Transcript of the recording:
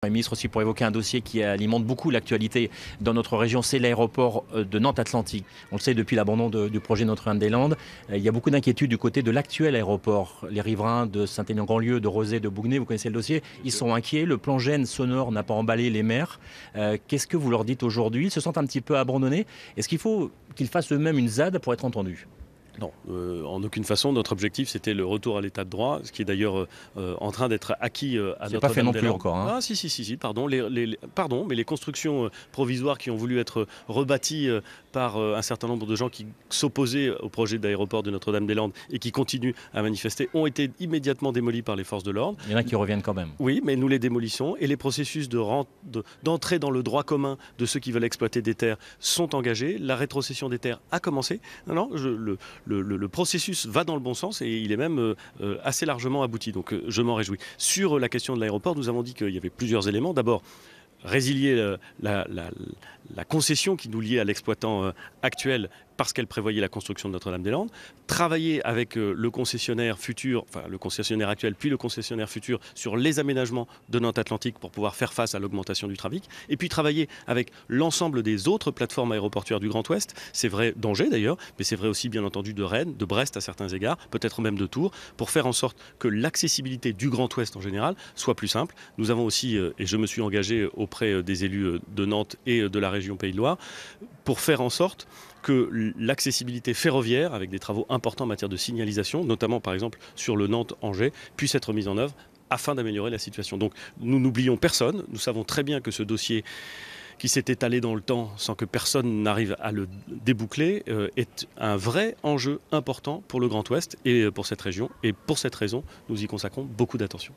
Premier ministre aussi pour évoquer un dossier qui alimente beaucoup l'actualité dans notre région, c'est l'aéroport euh, de Nantes-Atlantique. On le sait depuis l'abandon du projet Notre-Dame-des-Landes, euh, il y a beaucoup d'inquiétudes du côté de l'actuel aéroport. Les riverains de Saint-Aignan-Grandlieu, de Rosé, de Bougné. vous connaissez le dossier, ils sont inquiets. Le plan gène sonore n'a pas emballé les maires. Euh, qu'est-ce que vous leur dites aujourd'hui Ils se sentent un petit peu abandonnés. Est-ce qu'il faut qu'ils fassent eux-mêmes une ZAD pour être entendus non, euh, en aucune façon. Notre objectif, c'était le retour à l'état de droit, ce qui est d'ailleurs euh, euh, en train d'être acquis à notre pas fait non plus encore. Hein. Ah, si, si, si, si pardon. pardon, mais les constructions provisoires qui ont voulu être rebâties par un certain nombre de gens qui s'opposaient au projet d'aéroport de Notre-Dame-des-Landes et qui continuent à manifester ont été immédiatement démolies par les forces de l'ordre. Il y en a qui reviennent quand même. Oui, mais nous les démolissons et les processus d'entrée dans le droit commun de ceux qui veulent exploiter des terres sont engagés. La rétrocession des terres a commencé. Non, non le, le, processus va dans le bon sens et il est même euh, euh, assez largement abouti. Donc euh, je m'en réjouis. Sur la question de l'aéroport, nous avons dit qu'il y avait plusieurs éléments. D'abord, résilier la, la, concession qui nous liait à l'exploitant actuel parce qu'elle prévoyait la construction de Notre-Dame-des-Landes, travailler avec euh, le concessionnaire futur, enfin le concessionnaire actuel, puis le concessionnaire futur sur les aménagements de Nantes-Atlantique pour pouvoir faire face à l'augmentation du trafic, et puis travailler avec l'ensemble des autres plateformes aéroportuaires du Grand Ouest, c'est vrai d'Angers d'ailleurs, mais c'est vrai aussi bien entendu de Rennes, de Brest à certains égards, peut-être même de Tours, pour faire en sorte que l'accessibilité du Grand Ouest en général soit plus simple. Nous avons aussi, euh, et je me suis engagé auprès euh, des élus de Nantes et de la région Pays de Loire, pour faire en sorte que l'accessibilité ferroviaire, avec des travaux importants en matière de signalisation, notamment par exemple sur le Nantes-Angers, puisse être mise en œuvre afin d'améliorer la situation. Donc nous n'oublions personne, nous savons très bien que ce dossier qui s'est étalé dans le temps sans que personne n'arrive à le déboucler, euh, est un vrai enjeu important pour le Grand Ouest et euh, pour cette région. Et pour cette raison, nous y consacrons beaucoup d'attention.